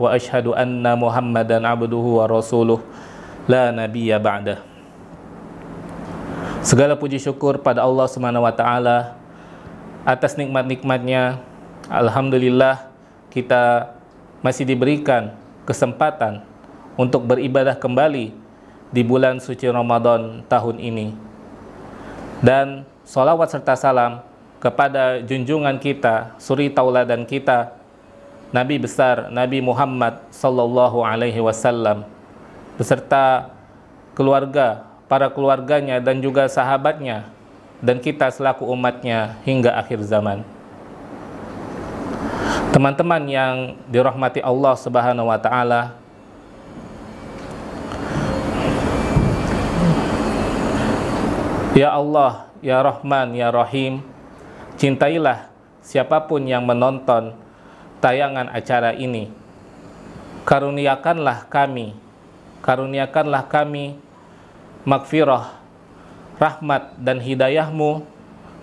Wa anna Muhammadan abduhu wa rasuluh la nabiyya بعده Segala puji syukur pada Allah Subhanahu wa taala atas nikmat-nikmatnya. Alhamdulillah kita masih diberikan kesempatan untuk beribadah kembali di bulan suci Ramadan tahun ini. Dan salawat serta salam kepada junjungan kita, suri tauladan kita, Nabi besar Nabi Muhammad sallallahu alaihi wasallam beserta keluarga, para keluarganya dan juga sahabatnya dan kita selaku umatnya hingga akhir zaman. Teman-teman yang dirahmati Allah Subhanahu wa taala, Ya Allah, Ya Rahman, Ya Rahim, cintailah siapapun yang menonton tayangan acara ini. Karuniakanlah kami, karuniakanlah kami makfirah, rahmat dan hidayahmu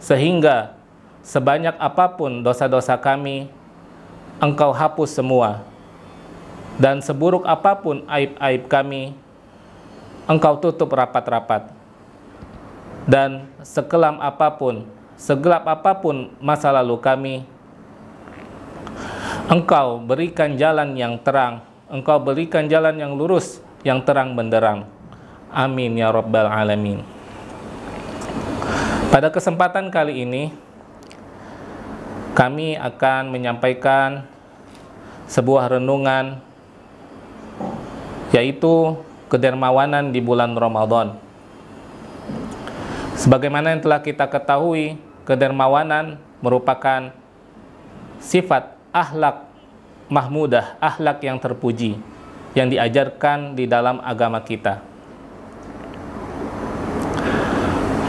sehingga sebanyak apapun dosa-dosa kami engkau hapus semua dan seburuk apapun aib-aib kami engkau tutup rapat-rapat dan sekelam apapun segelap apapun masa lalu kami Engkau berikan jalan yang terang, Engkau berikan jalan yang lurus, yang terang benderang. Amin ya Rabbal 'Alamin. Pada kesempatan kali ini, kami akan menyampaikan sebuah renungan, yaitu kedermawanan di bulan Ramadan. Sebagaimana yang telah kita ketahui, kedermawanan merupakan sifat ahlak mahmudah, ahlak yang terpuji yang diajarkan di dalam agama kita.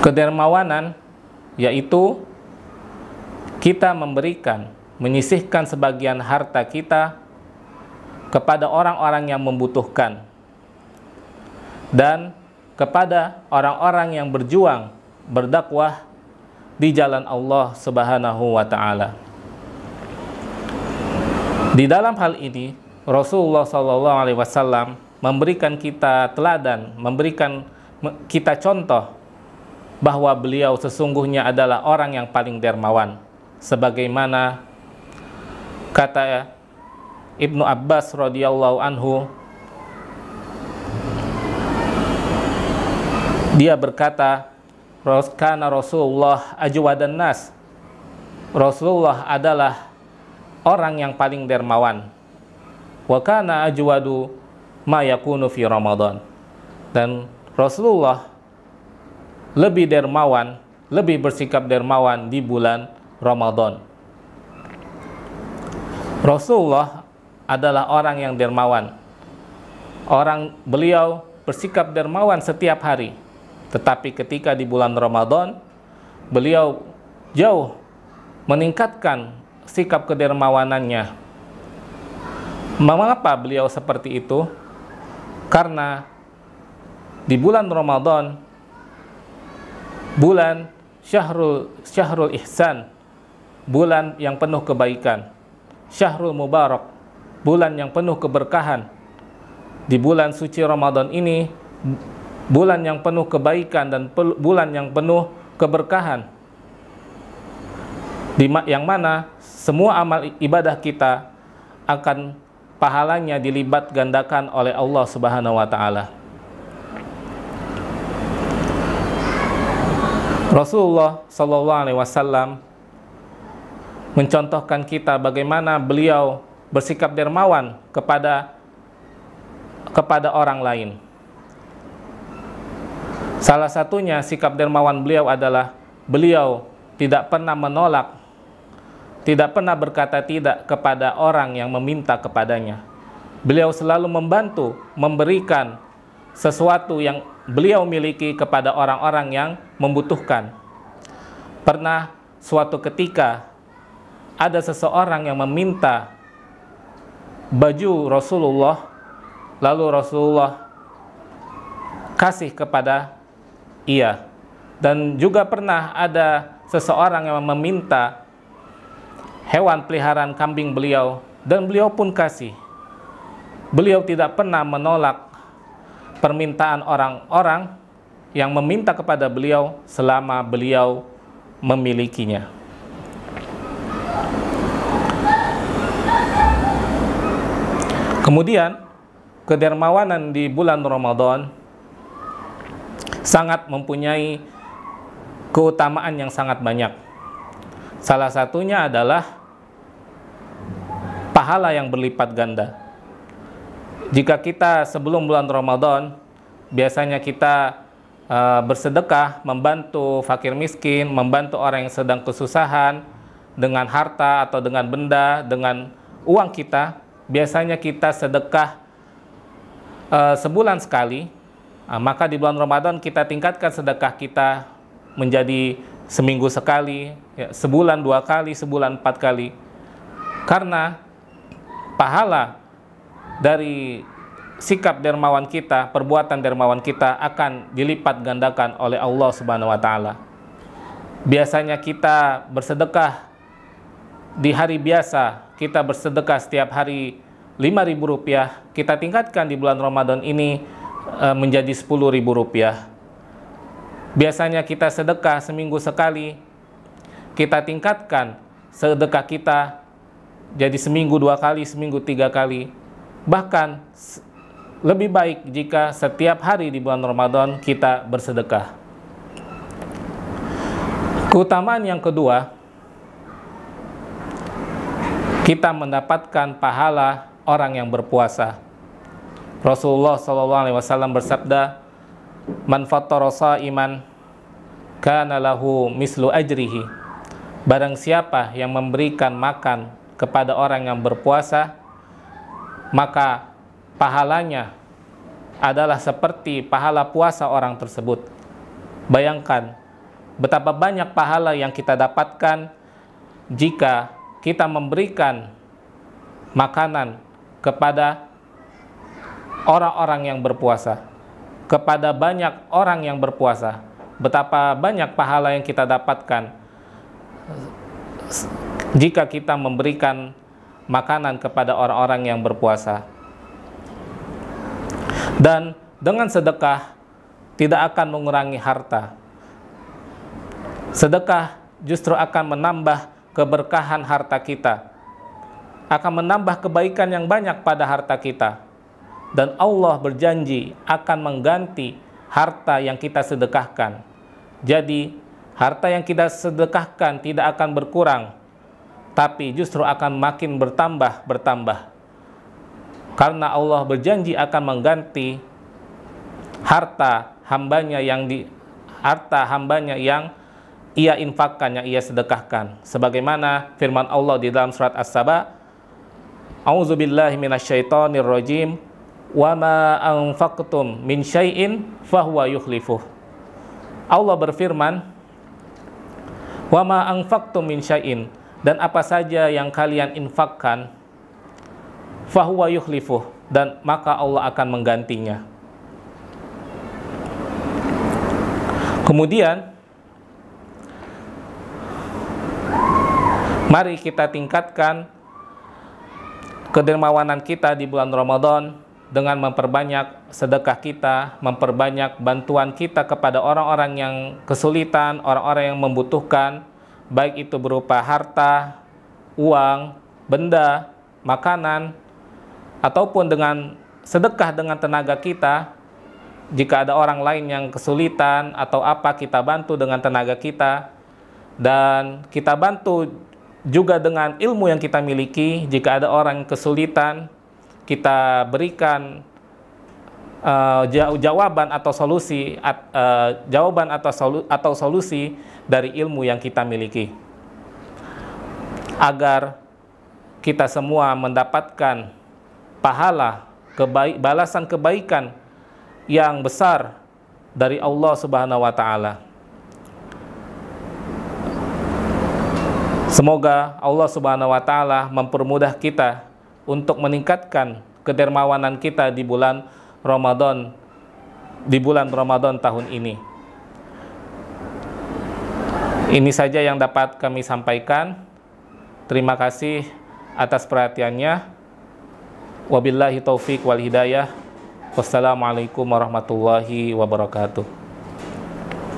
Kedermawanan yaitu kita memberikan, menyisihkan sebagian harta kita kepada orang-orang yang membutuhkan dan kepada orang-orang yang berjuang berdakwah di jalan Allah Subhanahu wa taala. Di dalam hal ini Rasulullah Shallallahu Alaihi Wasallam memberikan kita teladan, memberikan kita contoh bahwa beliau sesungguhnya adalah orang yang paling dermawan. Sebagaimana kata Ibnu Abbas radhiyallahu anhu, dia berkata, "Karena Rasulullah ajwadan nas." Rasulullah adalah orang yang paling dermawan. Wa kana ajwadu ma yakunu fi Ramadan. Dan Rasulullah lebih dermawan, lebih bersikap dermawan di bulan Ramadan. Rasulullah adalah orang yang dermawan. Orang beliau bersikap dermawan setiap hari. Tetapi ketika di bulan Ramadan, beliau jauh meningkatkan sikap kedermawanannya. Mengapa beliau seperti itu? Karena di bulan Ramadan, bulan Syahrul Syahrul Ihsan, bulan yang penuh kebaikan, Syahrul Mubarak, bulan yang penuh keberkahan. Di bulan suci Ramadan ini, bulan yang penuh kebaikan dan bulan yang penuh keberkahan di yang mana semua amal ibadah kita akan pahalanya dilibat gandakan oleh Allah Subhanahu wa taala. Rasulullah sallallahu alaihi wasallam mencontohkan kita bagaimana beliau bersikap dermawan kepada kepada orang lain. Salah satunya sikap dermawan beliau adalah beliau tidak pernah menolak tidak pernah berkata tidak kepada orang yang meminta kepadanya. Beliau selalu membantu memberikan sesuatu yang beliau miliki kepada orang-orang yang membutuhkan. Pernah suatu ketika ada seseorang yang meminta baju Rasulullah, lalu Rasulullah kasih kepada ia. Dan juga pernah ada seseorang yang meminta hewan peliharaan kambing beliau dan beliau pun kasih. Beliau tidak pernah menolak permintaan orang-orang yang meminta kepada beliau selama beliau memilikinya. Kemudian, kedermawanan di bulan Ramadan sangat mempunyai keutamaan yang sangat banyak. Salah satunya adalah pahala yang berlipat ganda. Jika kita sebelum bulan Ramadan, biasanya kita e, bersedekah, membantu fakir miskin, membantu orang yang sedang kesusahan dengan harta atau dengan benda, dengan uang kita, biasanya kita sedekah e, sebulan sekali. Ah, maka di bulan Ramadan kita tingkatkan sedekah kita menjadi seminggu sekali, ya, sebulan dua kali, sebulan empat kali. Karena pahala dari sikap dermawan kita, perbuatan dermawan kita akan dilipat gandakan oleh Allah Subhanahu wa taala. Biasanya kita bersedekah di hari biasa, kita bersedekah setiap hari lima ribu rupiah, kita tingkatkan di bulan Ramadan ini eh, menjadi sepuluh ribu rupiah. Biasanya kita sedekah seminggu sekali, kita tingkatkan sedekah kita jadi seminggu dua kali, seminggu tiga kali. Bahkan lebih baik jika setiap hari di bulan Ramadan kita bersedekah. Keutamaan yang kedua, kita mendapatkan pahala orang yang berpuasa. Rasulullah SAW bersabda, man fattara sa'iman kana lahu mislu ajrihi barang siapa yang memberikan makan kepada orang yang berpuasa maka pahalanya adalah seperti pahala puasa orang tersebut bayangkan betapa banyak pahala yang kita dapatkan jika kita memberikan makanan kepada orang-orang yang berpuasa kepada banyak orang yang berpuasa. Betapa banyak pahala yang kita dapatkan jika kita memberikan makanan kepada orang-orang yang berpuasa. Dan dengan sedekah tidak akan mengurangi harta. Sedekah justru akan menambah keberkahan harta kita. Akan menambah kebaikan yang banyak pada harta kita dan Allah berjanji akan mengganti harta yang kita sedekahkan. Jadi, harta yang kita sedekahkan tidak akan berkurang, tapi justru akan makin bertambah bertambah. Karena Allah berjanji akan mengganti harta hambanya yang di harta hambanya yang ia infakkan, yang ia sedekahkan. Sebagaimana firman Allah di dalam surat As-Saba, A'udzubillahiminasyaitonirrojim, wa ma anfaqtum min syai'in fahuwa yukhlifuh. Allah berfirman, wa ma anfaqtum min syai'in dan apa saja yang kalian infakkan fahuwa yukhlifuh dan maka Allah akan menggantinya. Kemudian mari kita tingkatkan kedermawanan kita di bulan Ramadan dengan memperbanyak sedekah kita, memperbanyak bantuan kita kepada orang-orang yang kesulitan, orang-orang yang membutuhkan, baik itu berupa harta, uang, benda, makanan, ataupun dengan sedekah dengan tenaga kita. Jika ada orang lain yang kesulitan atau apa, kita bantu dengan tenaga kita, dan kita bantu juga dengan ilmu yang kita miliki. Jika ada orang kesulitan, kita berikan uh, jawaban atau solusi at, uh, jawaban atau solu, atau solusi dari ilmu yang kita miliki agar kita semua mendapatkan pahala kebaik, balasan kebaikan yang besar dari Allah Subhanahu wa taala. Semoga Allah Subhanahu wa taala mempermudah kita untuk meningkatkan kedermawanan kita di bulan Ramadan di bulan Ramadan tahun ini. Ini saja yang dapat kami sampaikan. Terima kasih atas perhatiannya. Wabillahi taufik wal hidayah. Wassalamualaikum warahmatullahi wabarakatuh.